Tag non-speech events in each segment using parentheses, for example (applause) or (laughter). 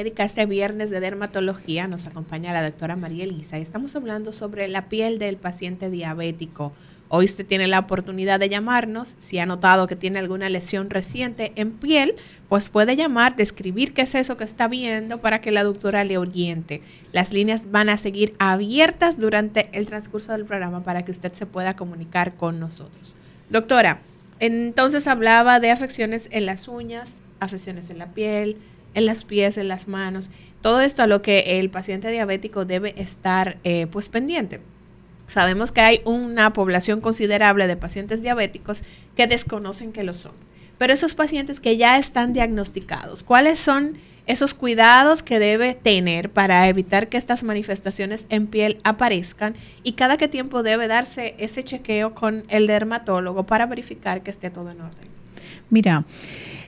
médica. Este viernes de dermatología nos acompaña la doctora María Elisa y estamos hablando sobre la piel del paciente diabético. Hoy usted tiene la oportunidad de llamarnos. Si ha notado que tiene alguna lesión reciente en piel, pues puede llamar, describir qué es eso que está viendo para que la doctora le oriente. Las líneas van a seguir abiertas durante el transcurso del programa para que usted se pueda comunicar con nosotros. Doctora, entonces hablaba de afecciones en las uñas, afecciones en la piel, en las pies, en las manos, todo esto a lo que el paciente diabético debe estar eh, pues pendiente. Sabemos que hay una población considerable de pacientes diabéticos que desconocen que lo son. Pero esos pacientes que ya están diagnosticados, ¿cuáles son esos cuidados que debe tener para evitar que estas manifestaciones en piel aparezcan? Y cada que tiempo debe darse ese chequeo con el dermatólogo para verificar que esté todo en orden. Mira,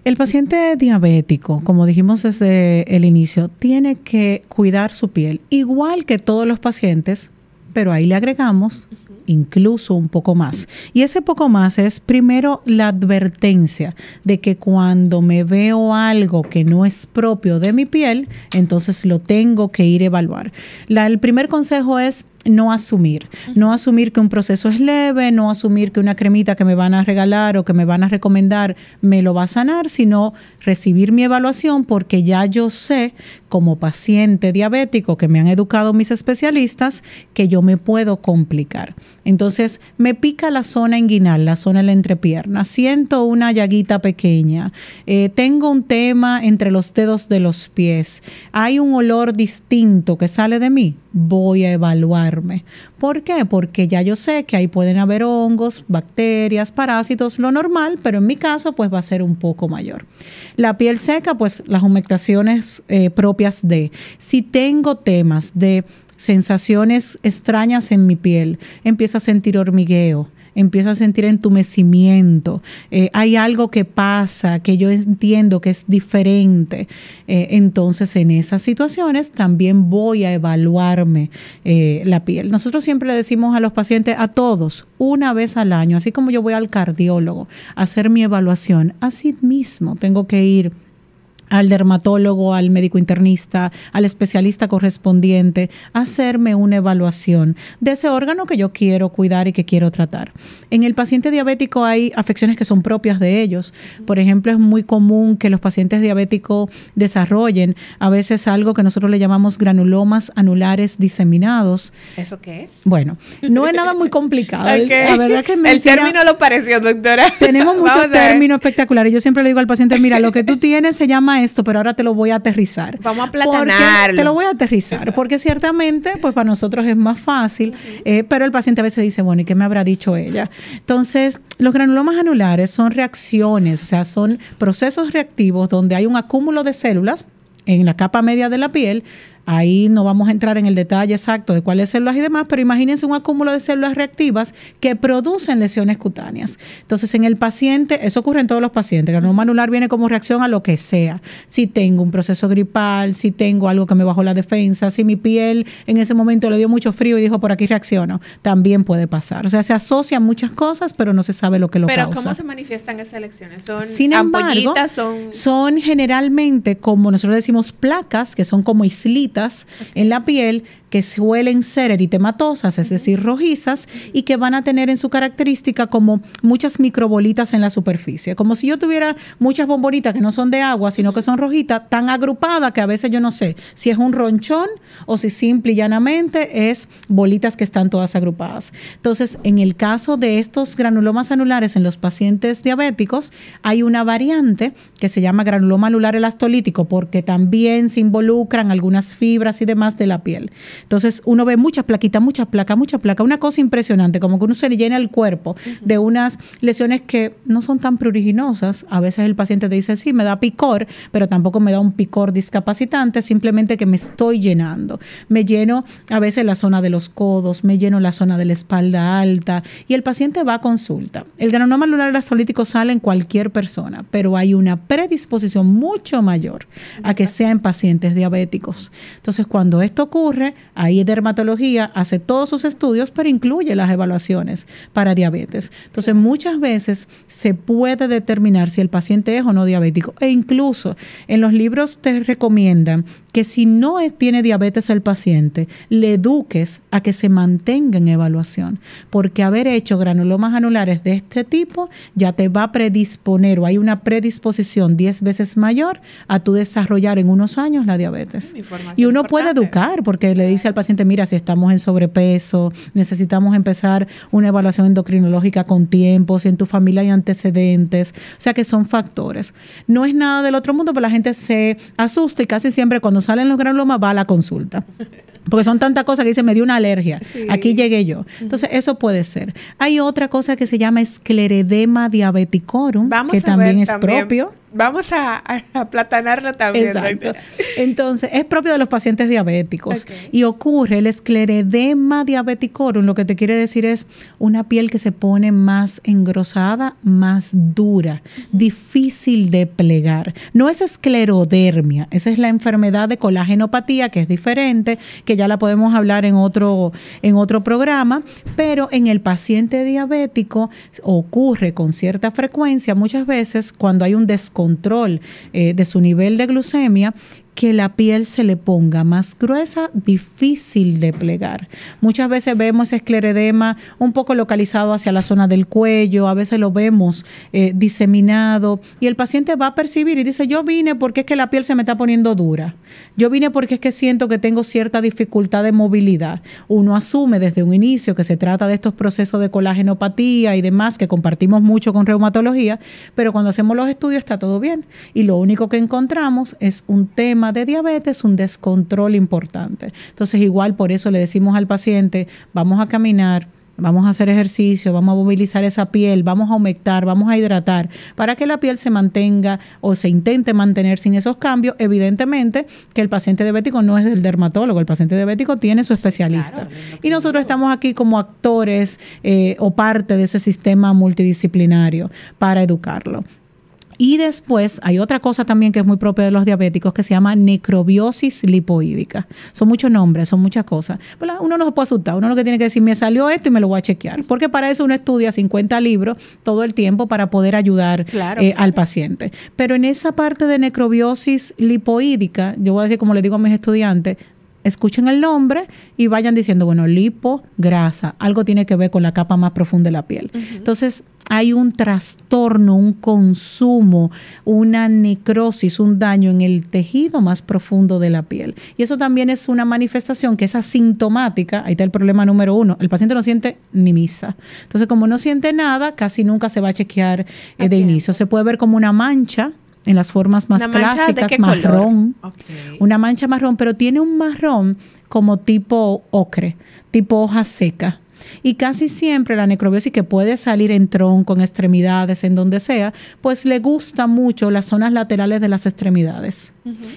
el paciente diabético, como dijimos desde el inicio, tiene que cuidar su piel, igual que todos los pacientes, pero ahí le agregamos incluso un poco más. Y ese poco más es primero la advertencia de que cuando me veo algo que no es propio de mi piel, entonces lo tengo que ir a evaluar. el primer consejo es no asumir, no asumir que un proceso es leve, no asumir que una cremita que me van a regalar o que me van a recomendar me lo va a sanar, sino recibir mi evaluación porque ya yo sé como paciente diabético que me han educado mis especialistas que yo me puedo complicar. Entonces me pica la zona inguinal, la zona de la entrepierna, siento una llaguita pequeña, eh, tengo un tema entre los dedos de los pies, hay un olor distinto que sale de mí, voy a evaluarme. ¿Por qué? Porque ya yo sé que ahí pueden haber hongos, bacterias, parásitos, lo normal, pero en mi caso pues va a ser un poco mayor. La piel seca, pues las humectaciones eh, propias de. Si tengo temas de sensaciones extrañas en mi piel, empiezo a sentir hormigueo, empiezo a sentir entumecimiento, eh, hay algo que pasa, que yo entiendo que es diferente. Eh, entonces, en esas situaciones también voy a evaluarme eh, la piel. Nosotros siempre le decimos a los pacientes, a todos, una vez al año, así como yo voy al cardiólogo a hacer mi evaluación, así mismo tengo que ir al dermatólogo, al médico internista, al especialista correspondiente, hacerme una evaluación de ese órgano que yo quiero cuidar y que quiero tratar. En el paciente diabético hay afecciones que son propias de ellos. Por ejemplo, es muy común que los pacientes diabéticos desarrollen a veces algo que nosotros le llamamos granulomas anulares diseminados. ¿Eso qué es? Bueno, no es nada muy complicado. (laughs) La verdad que el término lo pareció, doctora. Tenemos (laughs) muchos términos espectaculares. Yo siempre le digo al paciente, mira, lo que tú tienes se llama esto, pero ahora te lo voy a aterrizar. Vamos a platanarlo. Te lo voy a aterrizar, porque ciertamente, pues para nosotros es más fácil, eh, pero el paciente a veces dice, bueno, ¿y qué me habrá dicho ella? Entonces, los granulomas anulares son reacciones, o sea, son procesos reactivos donde hay un acúmulo de células en la capa media de la piel, Ahí no vamos a entrar en el detalle exacto de cuáles células y demás, pero imagínense un acúmulo de células reactivas que producen lesiones cutáneas. Entonces, en el paciente, eso ocurre en todos los pacientes, el granuloma anular viene como reacción a lo que sea. Si tengo un proceso gripal, si tengo algo que me bajó la defensa, si mi piel en ese momento le dio mucho frío y dijo por aquí reacciono, también puede pasar. O sea, se asocian muchas cosas, pero no se sabe lo que lo pero causa. Pero ¿cómo se manifiestan esas lesiones? ¿Son Sin son... son generalmente, como nosotros decimos, placas, que son como islitas en la piel que suelen ser eritematosas, es decir, rojizas, y que van a tener en su característica como muchas microbolitas en la superficie. Como si yo tuviera muchas bombonitas que no son de agua, sino que son rojitas, tan agrupadas que a veces yo no sé si es un ronchón o si simple y llanamente es bolitas que están todas agrupadas. Entonces, en el caso de estos granulomas anulares en los pacientes diabéticos, hay una variante que se llama granuloma anular elastolítico, porque también se involucran algunas fibras y demás de la piel. Entonces uno ve muchas plaquitas, muchas placas, muchas placas, una cosa impresionante, como que uno se le llena el cuerpo de unas lesiones que no son tan pruriginosas. A veces el paciente te dice, sí, me da picor, pero tampoco me da un picor discapacitante, simplemente que me estoy llenando. Me lleno a veces la zona de los codos, me lleno la zona de la espalda alta y el paciente va a consulta. El granoma lunar gastrolítico sale en cualquier persona, pero hay una predisposición mucho mayor a que sea en pacientes diabéticos. Entonces, cuando esto ocurre, ahí dermatología hace todos sus estudios, pero incluye las evaluaciones para diabetes. Entonces, muchas veces se puede determinar si el paciente es o no diabético. E incluso en los libros te recomiendan que si no tiene diabetes el paciente, le eduques a que se mantenga en evaluación, porque haber hecho granulomas anulares de este tipo ya te va a predisponer o hay una predisposición 10 veces mayor a tu desarrollar en unos años la diabetes. Y uno puede educar porque le dice al paciente, mira, si estamos en sobrepeso, necesitamos empezar una evaluación endocrinológica con tiempo, si en tu familia hay antecedentes, o sea que son factores. No es nada del otro mundo, pero la gente se asusta y casi siempre cuando salen los granulomas va a la consulta. Porque son tantas cosas que dicen, me dio una alergia, aquí llegué yo. Entonces, eso puede ser. Hay otra cosa que se llama escleredema diabeticorum, que también es propio vamos a, aplatanarla también. Exacto. Entonces, es propio de los pacientes diabéticos y ocurre el escleredema diabeticorum, lo que te quiere decir es una piel que se pone más engrosada, más dura, difícil de plegar. No es esclerodermia, esa es la enfermedad de colagenopatía que es diferente, que ya la podemos hablar en otro en otro programa, pero en el paciente diabético ocurre con cierta frecuencia muchas veces cuando hay un descontrol control eh, de su nivel de glucemia que la piel se le ponga más gruesa, difícil de plegar. Muchas veces vemos escleredema un poco localizado hacia la zona del cuello, a veces lo vemos eh, diseminado y el paciente va a percibir y dice, yo vine porque es que la piel se me está poniendo dura, yo vine porque es que siento que tengo cierta dificultad de movilidad. Uno asume desde un inicio que se trata de estos procesos de colagenopatía y demás que compartimos mucho con reumatología, pero cuando hacemos los estudios está todo bien y lo único que encontramos es un tema de diabetes, un descontrol importante. Entonces, igual por eso le decimos al paciente, vamos a caminar, vamos a hacer ejercicio, vamos a movilizar esa piel, vamos a humectar, vamos a hidratar, para que la piel se mantenga o se intente mantener sin esos cambios. Evidentemente que el paciente diabético no es del dermatólogo, el paciente diabético tiene su especialista. y nosotros estamos aquí como actores eh, o parte de ese sistema multidisciplinario para educarlo. Y después hay otra cosa también que es muy propia de los diabéticos que se llama necrobiosis lipoídica. Son muchos nombres, son muchas cosas. uno no se puede asustar, uno lo que tiene que decir, me salió esto y me lo voy a chequear. Porque para eso uno estudia 50 libros todo el tiempo para poder ayudar eh, al paciente. Pero en esa parte de necrobiosis lipoídica, yo voy a decir como le digo a mis estudiantes, escuchen el nombre y vayan diciendo, bueno, lipo, grasa, algo tiene que ver con la capa más profunda de la piel. Entonces, hay un trastorno, un consumo, una necrosis, un daño en el tejido más profundo de la piel. Y eso también es una manifestación que es asintomática. Ahí está el problema número uno. El paciente no siente ni misa. Entonces, como no siente nada, casi nunca se va a chequear eh, de inicio. Se puede ver como una mancha en las formas más clásicas, marrón. Una mancha marrón, pero tiene un marrón como tipo ocre, tipo hoja seca y casi siempre la necrobiosis que puede salir en tronco, en extremidades, en donde sea, pues le gusta mucho las zonas laterales de las extremidades.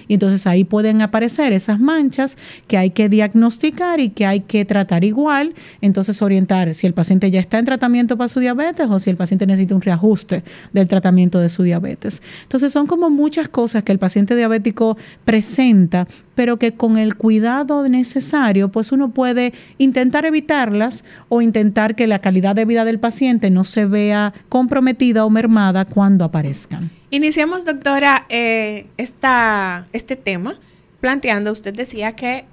Y entonces ahí pueden aparecer esas manchas que hay que diagnosticar y que hay que tratar igual. Entonces orientar si el paciente ya está en tratamiento para su diabetes o si el paciente necesita un reajuste del tratamiento de su diabetes. Entonces son como muchas cosas que el paciente diabético presenta, pero que con el cuidado necesario, pues uno puede intentar evitarlas o intentar que la calidad de vida del paciente no se vea comprometida o mermada cuando aparezcan. Iniciamos, doctora, eh, este tema planteando, usted decía que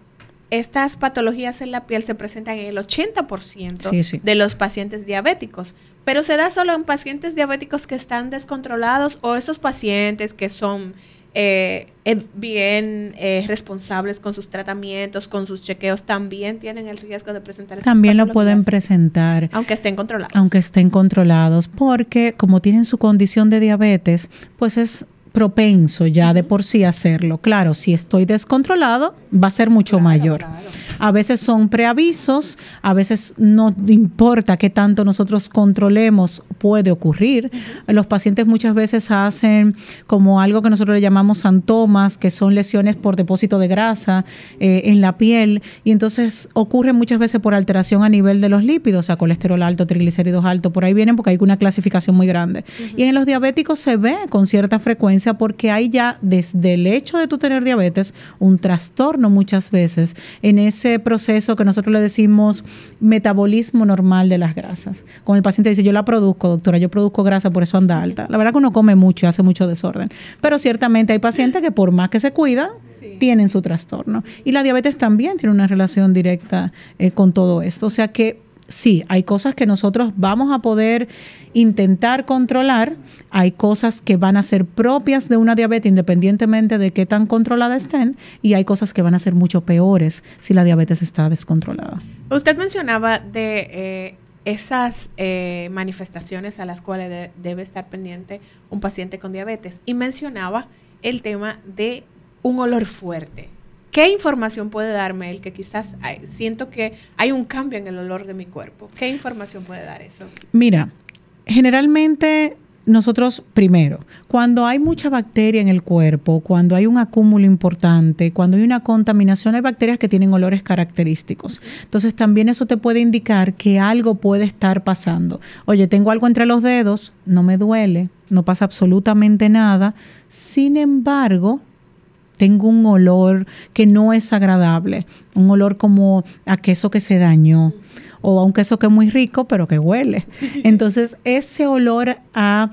estas patologías en la piel se presentan en el 80% de los pacientes diabéticos, pero se da solo en pacientes diabéticos que están descontrolados o esos pacientes que son eh, bien eh, responsables con sus tratamientos, con sus chequeos, también tienen el riesgo de presentar. También lo pueden presentar. Aunque estén controlados. Aunque estén controlados, porque como tienen su condición de diabetes, pues es propenso ya de por sí a hacerlo. Claro, si estoy descontrolado, va a ser mucho mayor. A veces son preavisos, a veces no importa qué tanto nosotros controlemos, puede ocurrir. Los pacientes muchas veces hacen como algo que nosotros le llamamos santomas, que son lesiones por depósito de grasa eh, en la piel, y entonces ocurre muchas veces por alteración a nivel de los lípidos, o sea, colesterol alto, triglicéridos alto, por ahí vienen porque hay una clasificación muy grande. Y en los diabéticos se ve con cierta frecuencia porque hay ya desde el hecho de tú tener diabetes un trastorno muchas veces en ese proceso que nosotros le decimos metabolismo normal de las grasas. Como el paciente dice, yo la produzco, doctora, yo produzco grasa, por eso anda alta. La verdad que uno come mucho y hace mucho desorden. Pero ciertamente hay pacientes que por más que se cuidan, tienen su trastorno. Y la diabetes también tiene una relación directa eh, con todo esto. O sea que sí, hay cosas que nosotros vamos a poder intentar controlar, hay cosas que van a ser propias de una diabetes independientemente de qué tan controlada estén y hay cosas que van a ser mucho peores si la diabetes está descontrolada. Usted mencionaba de eh, esas eh, manifestaciones a las cuales debe estar pendiente un paciente con diabetes y mencionaba el tema de un olor fuerte. ¿Qué información puede darme el que quizás siento que hay un cambio en el olor de mi cuerpo? ¿Qué información puede dar eso? Mira, generalmente nosotros primero, cuando hay mucha bacteria en el cuerpo, cuando hay un acúmulo importante, cuando hay una contaminación, hay bacterias que tienen olores característicos. Entonces también eso te puede indicar que algo puede estar pasando. Oye, tengo algo entre los dedos, no me duele, no pasa absolutamente nada. Sin embargo, tengo un olor que no es agradable, un olor como a queso que se dañó o a un queso que es muy rico pero que huele. (laughs) Entonces ese olor a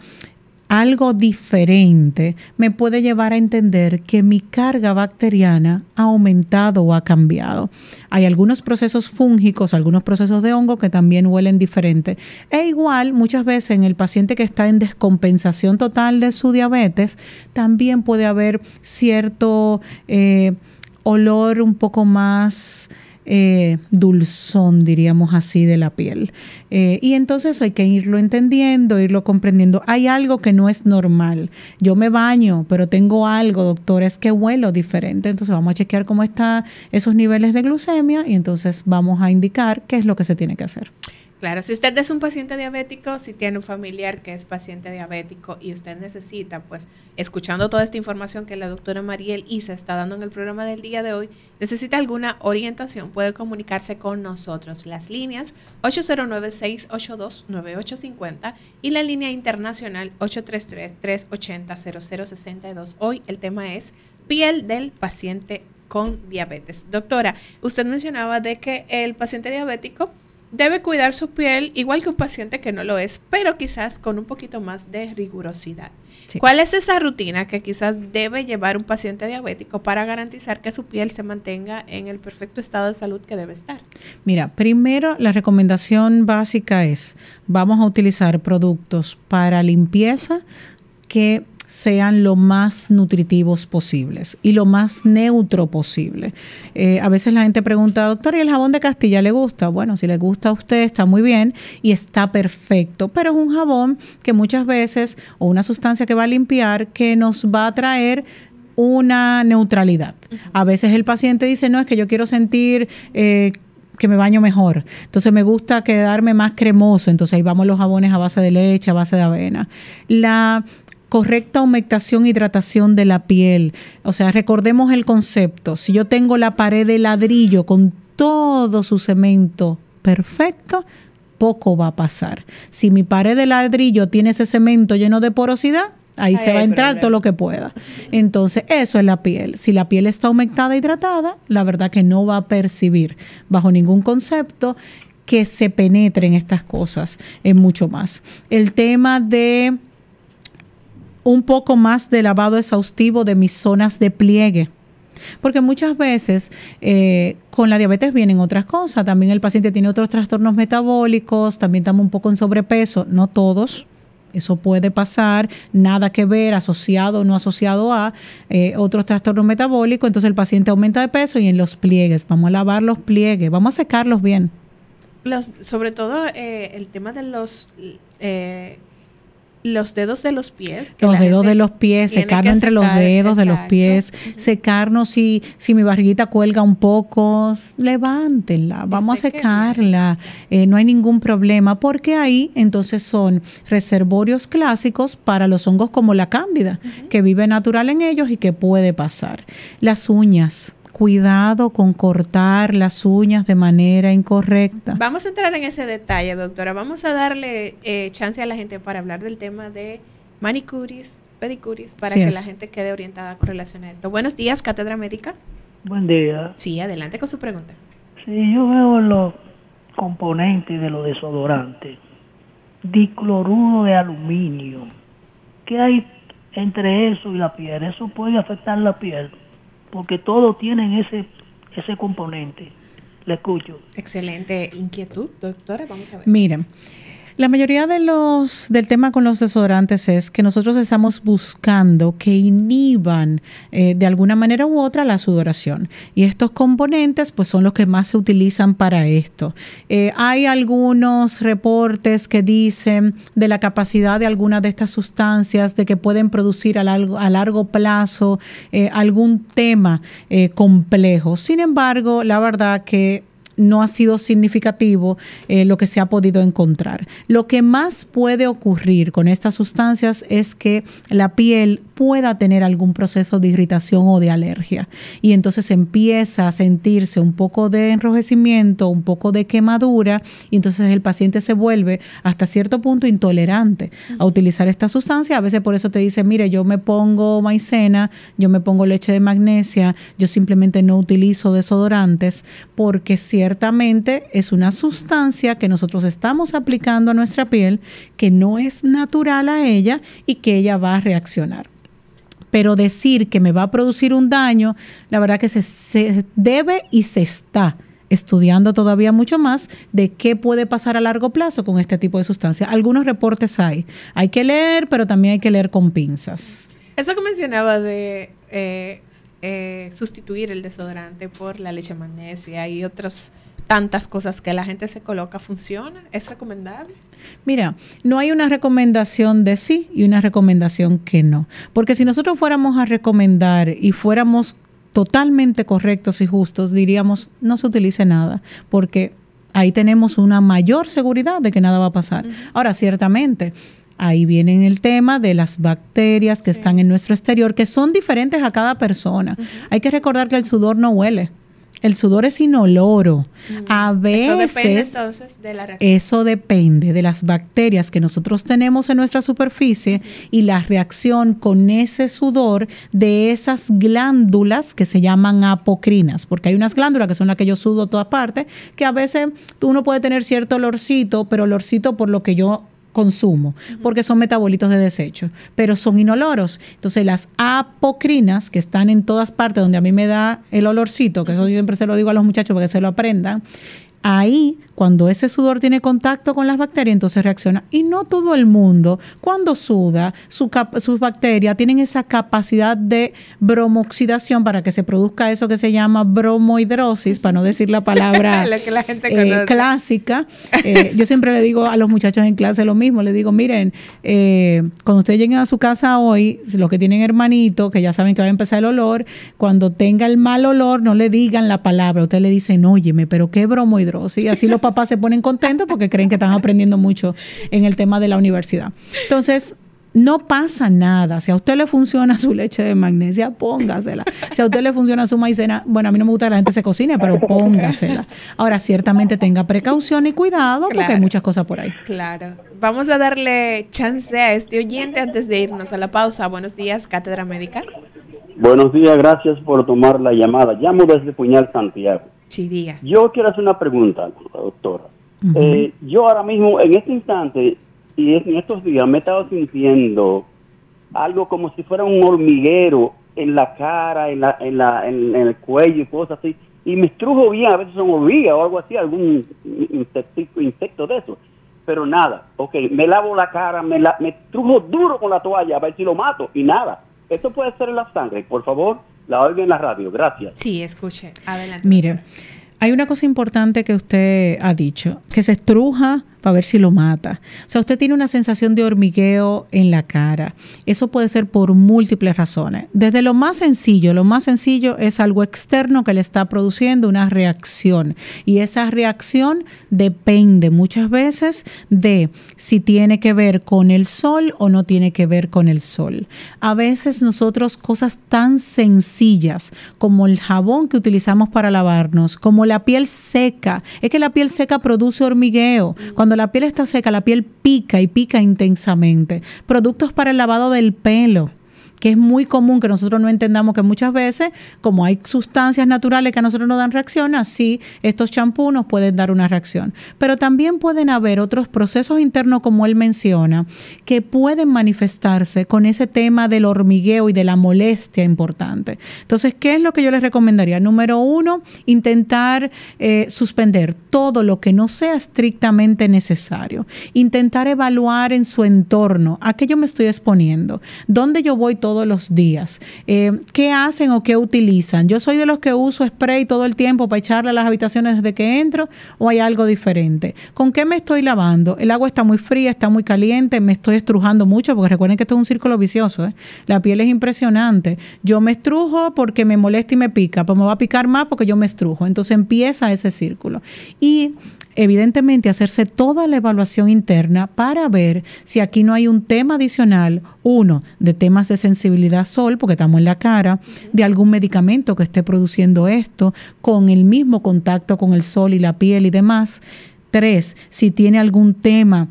algo diferente me puede llevar a entender que mi carga bacteriana ha aumentado o ha cambiado. Hay algunos procesos fúngicos, algunos procesos de hongo que también huelen diferente. E igual, muchas veces en el paciente que está en descompensación total de su diabetes, también puede haber cierto eh, olor un poco más eh, dulzón, diríamos así, de la piel. Eh, y entonces hay que irlo entendiendo, irlo comprendiendo. Hay algo que no es normal. Yo me baño, pero tengo algo, doctor, es que huelo diferente. Entonces vamos a chequear cómo están esos niveles de glucemia y entonces vamos a indicar qué es lo que se tiene que hacer. Claro, si usted es un paciente diabético, si tiene un familiar que es paciente diabético y usted necesita, pues, escuchando toda esta información que la doctora Mariel Isa está dando en el programa del día de hoy, necesita alguna orientación, puede comunicarse con nosotros. Las líneas 809-682-9850 y la línea internacional 833-380-0062. Hoy el tema es piel del paciente con diabetes. Doctora, usted mencionaba de que el paciente diabético debe cuidar su piel igual que un paciente que no lo es, pero quizás con un poquito más de rigurosidad. ¿Cuál es esa rutina que quizás debe llevar un paciente diabético para garantizar que su piel se mantenga en el perfecto estado de salud que debe estar? Mira, primero la recomendación básica es, vamos a utilizar productos para limpieza que sean lo más nutritivos posibles y lo más neutro posible. Eh, a veces la gente pregunta, doctor, ¿y el jabón de Castilla le gusta? Bueno, si le gusta a usted está muy bien y está perfecto, pero es un jabón que muchas veces, o una sustancia que va a limpiar, que nos va a traer una neutralidad. A veces el paciente dice, no, es que yo quiero sentir... Eh, que me baño mejor. Entonces me gusta quedarme más cremoso. Entonces ahí vamos los jabones a base de leche, a base de avena. La correcta humectación, hidratación de la piel. O sea, recordemos el concepto. Si yo tengo la pared de ladrillo con todo su cemento perfecto, poco va a pasar. Si mi pared de ladrillo tiene ese cemento lleno de porosidad, ahí, se va a entrar todo lo que pueda. Entonces, eso es la piel. Si la piel está humectada, hidratada, la verdad que no va a percibir bajo ningún concepto que se penetren estas cosas Es mucho más. El tema de un poco más de lavado exhaustivo de mis zonas de pliegue. Porque muchas veces eh, con la diabetes vienen otras cosas. También el paciente tiene otros trastornos metabólicos, también estamos un poco en sobrepeso, no todos. Eso puede pasar, nada que ver, asociado o no asociado a eh, otros trastornos metabólicos. Entonces el paciente aumenta de peso y en los pliegues, vamos a lavar los pliegues, vamos a secarlos bien. sobre todo eh, el tema de los los dedos de los pies. los dedos de los pies, secarnos entre los dedos de los pies, secarnos si, si mi barriguita cuelga un poco, levántela, vamos a secarla, eh, no hay ningún problema, porque ahí entonces son reservorios clásicos para los hongos como la cándida, que vive natural en ellos y que puede pasar. Las uñas cuidado con cortar las uñas de manera incorrecta. Vamos a entrar en ese detalle, doctora. Vamos a darle eh, chance a la gente para hablar del tema de manicuris, pedicuris, para que la gente quede orientada con relación a esto. Buenos días, Cátedra Médica. Buen día. Sí, adelante con su pregunta. Sí, yo veo los componentes de los desodorantes. Dicloruro de aluminio. ¿Qué hay entre eso y la piel? ¿Eso puede afectar la piel? porque todos tienen ese, ese componente. Le escucho. Excelente inquietud, doctora. Vamos a ver. Miren. La mayoría de los, del tema con los desodorantes es que nosotros estamos buscando que inhiban eh, de alguna manera u otra la sudoración. Y estos componentes pues son los que más se utilizan para esto. Eh, hay algunos reportes que dicen de la capacidad de algunas de estas sustancias, de que pueden producir a largo, plazo eh, algún tema complejo. Sin embargo, la verdad que no ha sido significativo eh, lo que se ha podido encontrar. Lo que más puede ocurrir con estas sustancias es que la piel pueda tener algún proceso de irritación o de alergia y entonces empieza a sentirse un poco de enrojecimiento, un poco de quemadura y entonces el paciente se vuelve hasta cierto punto intolerante a utilizar esta sustancia. A veces por eso te dice, mire, yo me pongo maicena, yo me pongo leche de magnesia, yo simplemente no utilizo desodorantes porque cierto ciertamente es una sustancia que nosotros estamos aplicando a nuestra piel que no es natural a ella y que ella va a reaccionar pero decir que me va a producir un daño, la verdad que se, debe y se está estudiando todavía mucho más de qué puede pasar a largo plazo con este tipo de sustancias. Algunos reportes hay. Hay que leer, pero también hay que leer con pinzas. Eso que mencionaba de eh, eh, sustituir el desodorante por la leche magnesia y otras tantas cosas que la gente se coloca, ¿funciona? ¿Es recomendable? Mira, no hay una recomendación de sí y una recomendación que no. Porque si nosotros fuéramos a recomendar y fuéramos totalmente correctos y justos, diríamos, no se utilice nada, porque ahí tenemos una mayor seguridad de que nada va a pasar. Ahora, ciertamente, Ahí viene el tema de las bacterias que están en nuestro exterior, que son diferentes a cada persona. Hay que recordar que el sudor no huele. El sudor es inoloro. Mm. A veces. Eso depende, de las bacterias que nosotros tenemos en nuestra superficie y la reacción con ese sudor de esas glándulas que se llaman apocrinas, porque hay unas glándulas que son las que yo sudo todas partes, que a veces uno puede tener cierto olorcito, pero olorcito por lo que yo consumo, porque son metabolitos de desecho, pero son inoloros. Entonces las apocrinas, que están en todas partes donde a mí me da el olorcito, que eso siempre se lo digo a los muchachos para que se lo aprendan, Ahí, cuando ese sudor tiene contacto con las bacterias, entonces reacciona. Y no todo el mundo, cuando suda, sus bacterias tienen esa capacidad de bromoxidación para que se produzca eso que se llama bromohidrosis, para no decir la palabra (laughs) eh, clásica. Eh, yo siempre le digo a los muchachos en clase lo mismo, le digo, miren, eh, cuando ustedes lleguen a su casa hoy, los que tienen hermanito, que ya saben que va a empezar el olor, cuando tenga el mal olor, no le digan la palabra, usted le dicen, óyeme, pero qué bromohidrosis y así los papás se ponen contentos porque creen que están aprendiendo mucho en el tema de la universidad. Entonces, no pasa nada. Si a usted le funciona su leche de magnesia, póngasela. Si a usted le funciona su maicena, bueno, a mí no me gusta la gente se cocine, pero póngasela. Ahora, ciertamente tenga precaución y cuidado porque hay muchas cosas por ahí. Claro. Vamos a darle chance a este oyente antes de irnos a la pausa. Buenos días, Cátedra Médica. Buenos días, gracias por tomar la llamada. Llamo desde Puñal, Santiago. Yo quiero hacer una pregunta, doctora. Eh, yo ahora mismo, en este instante y en estos días, me he estado sintiendo algo como si fuera un hormiguero en la cara, en, la, en, la, en, el cuello y cosas así. Y me estrujo bien, a veces son hormigas o algo así, algún insecto, insecto de eso. Pero nada, ok, me lavo la cara, me, la, me estrujo duro con la toalla a ver si lo mato y nada. Esto puede ser la sangre, por favor. La oigo en la radio, gracias. Sí, escuche, adelante. Mire, hay una cosa importante que usted ha dicho, que se estruja para ver si lo mata. O sea, usted tiene una sensación de hormigueo en la cara. Eso puede ser por múltiples razones. Desde lo más sencillo, lo más sencillo es algo externo que le está produciendo una reacción. Y esa reacción depende muchas veces de si tiene que ver con el sol o no tiene que ver con el sol. A veces nosotros cosas tan sencillas como el jabón que utilizamos para lavarnos, como la piel seca, es que la piel seca produce hormigueo. Cuando cuando la piel está seca, la piel pica y pica intensamente. Productos para el lavado del pelo que es muy común que nosotros no entendamos que muchas veces, como hay sustancias naturales que a nosotros no dan reacción, así estos champús nos pueden dar una reacción. Pero también pueden haber otros procesos internos, como él menciona, que pueden manifestarse con ese tema del hormigueo y de la molestia importante. Entonces, ¿qué es lo que yo les recomendaría? Número uno, intentar eh, suspender todo lo que no sea estrictamente necesario. Intentar evaluar en su entorno a qué yo me estoy exponiendo, dónde yo voy todo todos los días. Eh, ¿Qué hacen o qué utilizan? Yo soy de los que uso spray todo el tiempo para echarle a las habitaciones desde que entro o hay algo diferente. ¿Con qué me estoy lavando? El agua está muy fría, está muy caliente, me estoy estrujando mucho porque recuerden que esto es un círculo vicioso. ¿eh? La piel es impresionante. Yo me estrujo porque me molesta y me pica, pues me va a picar más porque yo me estrujo. Entonces empieza ese círculo. Y evidentemente hacerse toda la evaluación interna para ver si aquí no hay un tema adicional, uno, de temas de sensibilidad sol, porque estamos en la cara, de algún medicamento que esté produciendo esto, con el mismo contacto con el sol y la piel y demás. Tres, si tiene algún tema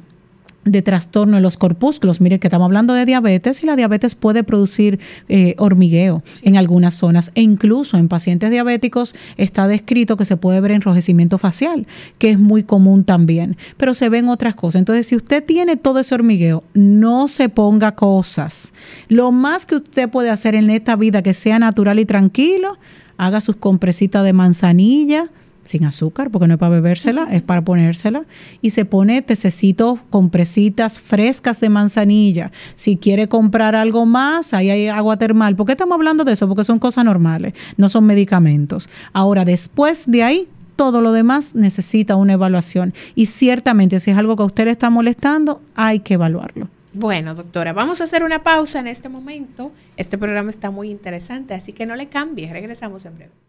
de trastorno en los corpúsculos. Mire que estamos hablando de diabetes y la diabetes puede producir eh, hormigueo en algunas zonas e incluso en pacientes diabéticos está descrito que se puede ver enrojecimiento facial, que es muy común también, pero se ven otras cosas. Entonces, si usted tiene todo ese hormigueo, no se ponga cosas. Lo más que usted puede hacer en esta vida que sea natural y tranquilo, haga sus compresitas de manzanilla, sin azúcar, porque no es para bebérsela, es para ponérsela. Y se pone tececitos compresitas frescas de manzanilla. Si quiere comprar algo más, ahí hay agua termal. ¿Por qué estamos hablando de eso? Porque son cosas normales, no son medicamentos. Ahora, después de ahí, todo lo demás necesita una evaluación. Y ciertamente, si es algo que a usted le está molestando, hay que evaluarlo. Bueno, doctora, vamos a hacer una pausa en este momento. Este programa está muy interesante, así que no le cambie. Regresamos en breve.